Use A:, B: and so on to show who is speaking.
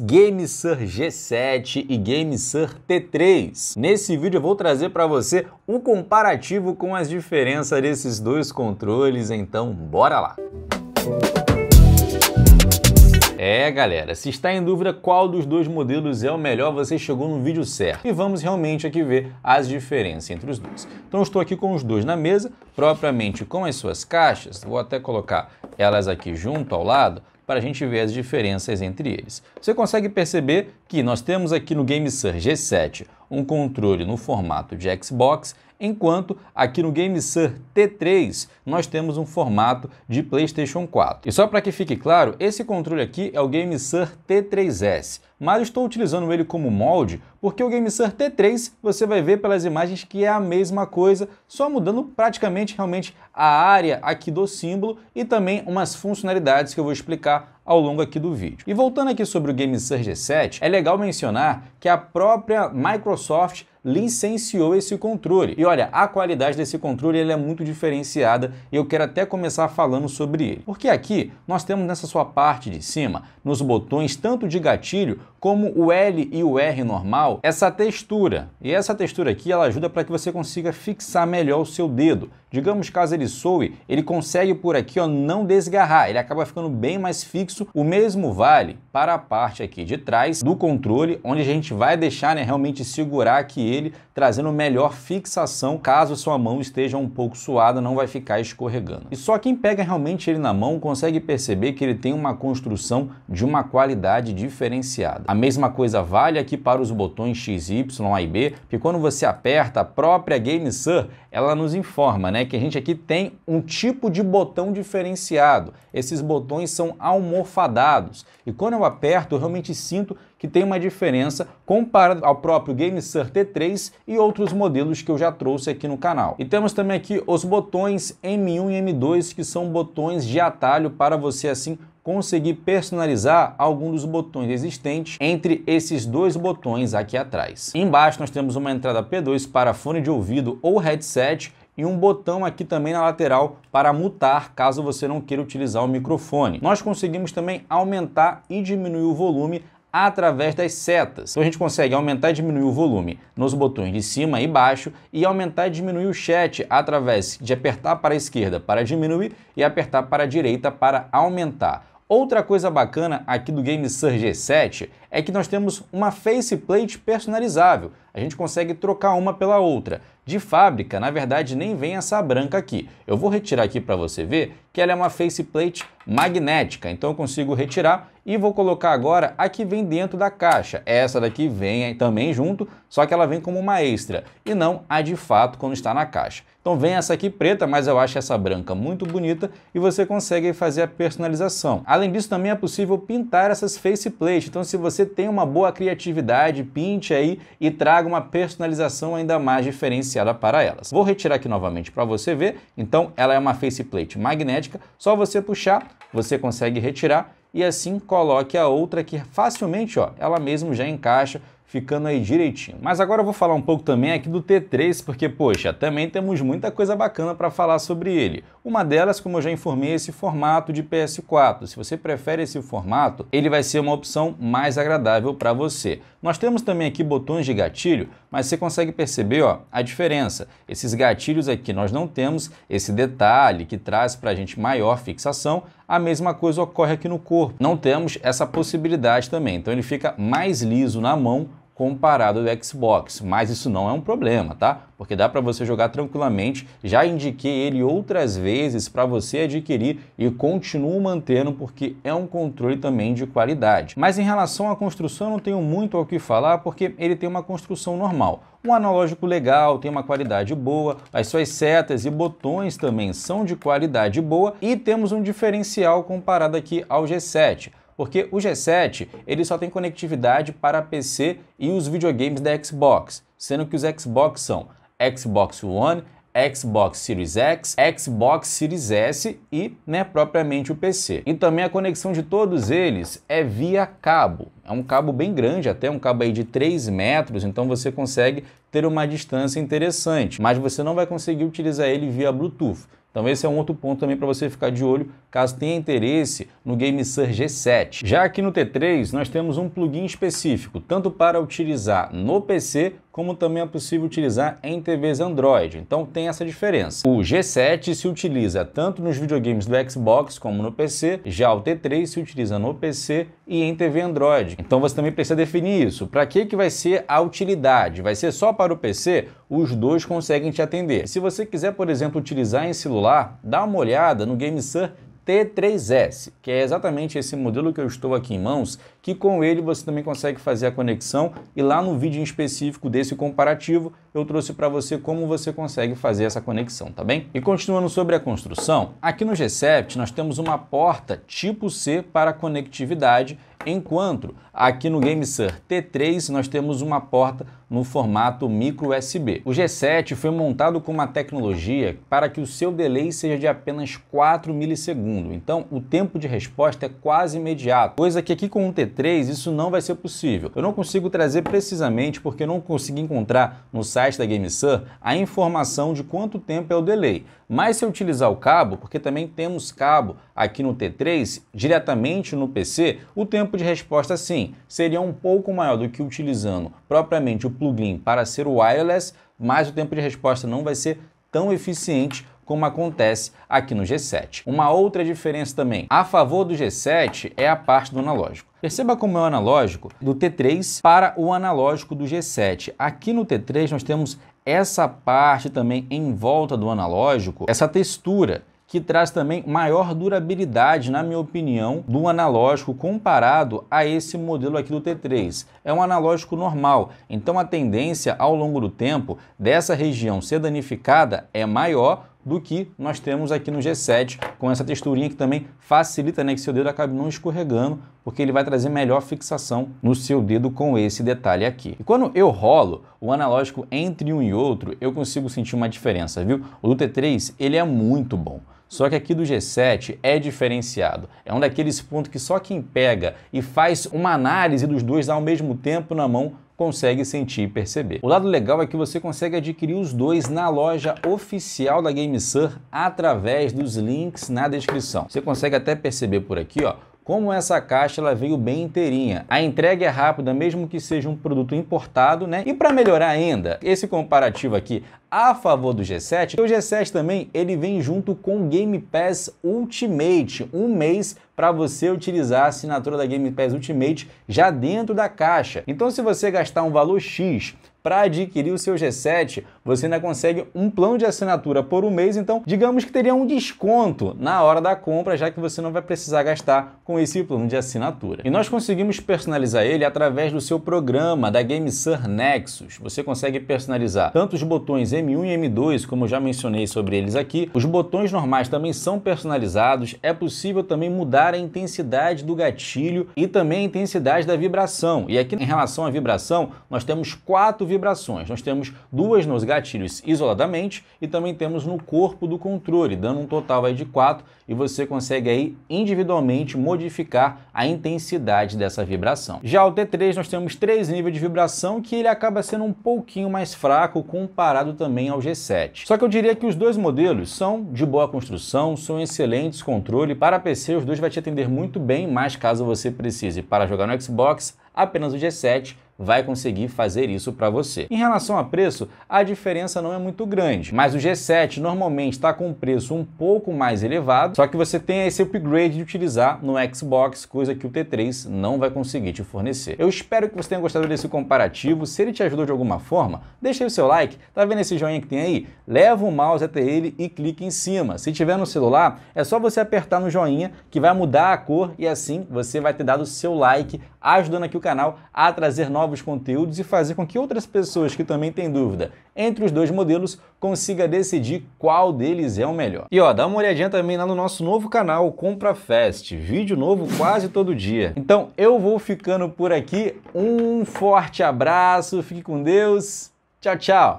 A: GameSir G7 e GameSir T3. Nesse vídeo eu vou trazer para você um comparativo com as diferenças desses dois controles, então bora lá! É, galera, se está em dúvida qual dos dois modelos é o melhor, você chegou no vídeo certo. E vamos realmente aqui ver as diferenças entre os dois. Então estou aqui com os dois na mesa, propriamente com as suas caixas, vou até colocar elas aqui junto ao lado, para a gente ver as diferenças entre eles. Você consegue perceber que nós temos aqui no GameSir G7 um controle no formato de Xbox, enquanto aqui no GameSir T3 nós temos um formato de PlayStation 4. E só para que fique claro, esse controle aqui é o GameSir T3S mas estou utilizando ele como molde porque o GameSir T3 você vai ver pelas imagens que é a mesma coisa, só mudando praticamente realmente a área aqui do símbolo e também umas funcionalidades que eu vou explicar ao longo aqui do vídeo. E voltando aqui sobre o GameSir G7, é legal mencionar que a própria Microsoft licenciou esse controle. E olha, a qualidade desse controle ele é muito diferenciada e eu quero até começar falando sobre ele. Porque aqui nós temos nessa sua parte de cima, nos botões tanto de gatilho como o L e o R normal, essa textura. E essa textura aqui ela ajuda para que você consiga fixar melhor o seu dedo digamos caso ele soe, ele consegue por aqui ó, não desgarrar, ele acaba ficando bem mais fixo. O mesmo vale para a parte aqui de trás do controle, onde a gente vai deixar né, realmente segurar aqui ele, trazendo melhor fixação caso sua mão esteja um pouco suada, não vai ficar escorregando. E só quem pega realmente ele na mão consegue perceber que ele tem uma construção de uma qualidade diferenciada. A mesma coisa vale aqui para os botões X, Y, A e B, que quando você aperta, a própria GameSir, ela nos informa, né? Né, que a gente aqui tem um tipo de botão diferenciado. Esses botões são almofadados. E quando eu aperto, eu realmente sinto que tem uma diferença comparado ao próprio GameSir T3 e outros modelos que eu já trouxe aqui no canal. E temos também aqui os botões M1 e M2, que são botões de atalho para você assim conseguir personalizar algum dos botões existentes entre esses dois botões aqui atrás. Embaixo nós temos uma entrada P2 para fone de ouvido ou headset e um botão aqui também na lateral para mutar caso você não queira utilizar o microfone. Nós conseguimos também aumentar e diminuir o volume através das setas. Então a gente consegue aumentar e diminuir o volume nos botões de cima e baixo e aumentar e diminuir o chat através de apertar para a esquerda para diminuir e apertar para a direita para aumentar. Outra coisa bacana aqui do Game G7 é que nós temos uma faceplate personalizável. A gente consegue trocar uma pela outra. De fábrica, na verdade, nem vem essa branca aqui. Eu vou retirar aqui para você ver que ela é uma faceplate magnética. Então eu consigo retirar e vou colocar agora a que vem dentro da caixa. Essa daqui vem também junto, só que ela vem como uma extra e não a de fato quando está na caixa. Então vem essa aqui preta, mas eu acho essa branca muito bonita e você consegue fazer a personalização. Além disso, também é possível pintar essas faceplates. Então se você tem uma boa criatividade, pinte aí e traga uma personalização ainda mais diferenciada para elas. Vou retirar aqui novamente para você ver. Então ela é uma faceplate magnética médica, só você puxar, você consegue retirar e assim coloque a outra que facilmente, ó, ela mesmo já encaixa, ficando aí direitinho. Mas agora eu vou falar um pouco também aqui do T3, porque, poxa, também temos muita coisa bacana para falar sobre ele. Uma delas, como eu já informei, é esse formato de PS4. Se você prefere esse formato, ele vai ser uma opção mais agradável para você. Nós temos também aqui botões de gatilho, mas você consegue perceber ó, a diferença. Esses gatilhos aqui nós não temos esse detalhe que traz para a gente maior fixação, a mesma coisa ocorre aqui no corpo. Não temos essa possibilidade também, então ele fica mais liso na mão comparado ao Xbox, mas isso não é um problema, tá? Porque dá para você jogar tranquilamente. Já indiquei ele outras vezes para você adquirir e continuo mantendo porque é um controle também de qualidade. Mas em relação à construção, não tenho muito ao que falar porque ele tem uma construção normal um analógico legal, tem uma qualidade boa, as suas setas e botões também são de qualidade boa e temos um diferencial comparado aqui ao G7 porque o G7 ele só tem conectividade para PC e os videogames da Xbox, sendo que os Xbox são Xbox One, Xbox Series X, Xbox Series S e, né, propriamente o PC. E também a conexão de todos eles é via cabo. É um cabo bem grande, até um cabo aí de 3 metros, então você consegue ter uma distância interessante, mas você não vai conseguir utilizar ele via Bluetooth. Então esse é um outro ponto também para você ficar de olho, caso tenha interesse no GameSir G7. Já aqui no T3, nós temos um plugin específico, tanto para utilizar no PC como também é possível utilizar em TVs Android. Então tem essa diferença. O G7 se utiliza tanto nos videogames do Xbox como no PC, já o T3 se utiliza no PC e em TV Android. Então você também precisa definir isso. Para que que vai ser a utilidade? Vai ser só para o PC? Os dois conseguem te atender. Se você quiser, por exemplo, utilizar em celular, dá uma olhada no GameSir T3S, que é exatamente esse modelo que eu estou aqui em mãos, que com ele você também consegue fazer a conexão e lá no vídeo em específico desse comparativo eu trouxe para você como você consegue fazer essa conexão, tá bem? E continuando sobre a construção, aqui no Gcept nós temos uma porta tipo C para conectividade, enquanto aqui no GameSir T3 nós temos uma porta no formato micro USB. O G7 foi montado com uma tecnologia para que o seu delay seja de apenas 4 milissegundos, então o tempo de resposta é quase imediato, coisa que aqui com o T3 isso não vai ser possível. Eu não consigo trazer precisamente porque não consegui encontrar no site da GameSir a informação de quanto tempo é o delay, mas se eu utilizar o cabo, porque também temos cabo aqui no T3, diretamente no PC, o tempo de resposta sim, seria um pouco maior do que utilizando propriamente o plugin para ser wireless, mas o tempo de resposta não vai ser tão eficiente como acontece aqui no G7. Uma outra diferença também a favor do G7 é a parte do analógico. Perceba como é o analógico do T3 para o analógico do G7. Aqui no T3 nós temos essa parte também em volta do analógico, essa textura que traz também maior durabilidade, na minha opinião, do analógico comparado a esse modelo aqui do T3. É um analógico normal, então a tendência ao longo do tempo dessa região ser danificada é maior do que nós temos aqui no G7, com essa texturinha que também facilita né, que seu dedo acabe não escorregando, porque ele vai trazer melhor fixação no seu dedo com esse detalhe aqui. E quando eu rolo o analógico entre um e outro, eu consigo sentir uma diferença, viu? O do T3, ele é muito bom. Só que aqui do G7 é diferenciado. É um daqueles pontos que só quem pega e faz uma análise dos dois ao mesmo tempo na mão consegue sentir e perceber. O lado legal é que você consegue adquirir os dois na loja oficial da GameSir através dos links na descrição. Você consegue até perceber por aqui, ó, como essa caixa ela veio bem inteirinha. A entrega é rápida, mesmo que seja um produto importado, né? E para melhorar ainda, esse comparativo aqui a favor do G7, o G7 também ele vem junto com Game Pass Ultimate, um mês para você utilizar a assinatura da Game Pass Ultimate já dentro da caixa. Então se você gastar um valor X para adquirir o seu G7, você ainda consegue um plano de assinatura por um mês, então digamos que teria um desconto na hora da compra, já que você não vai precisar gastar com esse plano de assinatura. E nós conseguimos personalizar ele através do seu programa da GameSir Nexus. Você consegue personalizar tanto os botões M1 e M2, como eu já mencionei sobre eles aqui. Os botões normais também são personalizados. É possível também mudar a intensidade do gatilho e também a intensidade da vibração. E aqui em relação à vibração, nós temos quatro vibrações. Nós temos duas nos gatilhos isoladamente e também temos no corpo do controle, dando um total aí de 4 e você consegue aí individualmente modificar a intensidade dessa vibração. Já o T3 nós temos três níveis de vibração que ele acaba sendo um pouquinho mais fraco comparado também ao G7. Só que eu diria que os dois modelos são de boa construção, são excelentes controle, para PC os dois vai te atender muito bem, mas caso você precise para jogar no Xbox, apenas o G7 vai conseguir fazer isso para você. Em relação a preço, a diferença não é muito grande, mas o G7 normalmente está com um preço um pouco mais elevado, só que você tem esse upgrade de utilizar no Xbox, coisa que o T3 não vai conseguir te fornecer. Eu espero que você tenha gostado desse comparativo, se ele te ajudou de alguma forma, deixe o seu like, tá vendo esse joinha que tem aí? Leva o mouse até ele e clique em cima. Se tiver no celular, é só você apertar no joinha que vai mudar a cor e assim você vai ter dado o seu like, ajudando aqui o canal a trazer novos novos conteúdos e fazer com que outras pessoas que também têm dúvida entre os dois modelos consiga decidir qual deles é o melhor. E ó, dá uma olhadinha também lá no nosso novo canal Compra Fest, vídeo novo quase todo dia. Então eu vou ficando por aqui, um forte abraço, fique com Deus, tchau, tchau!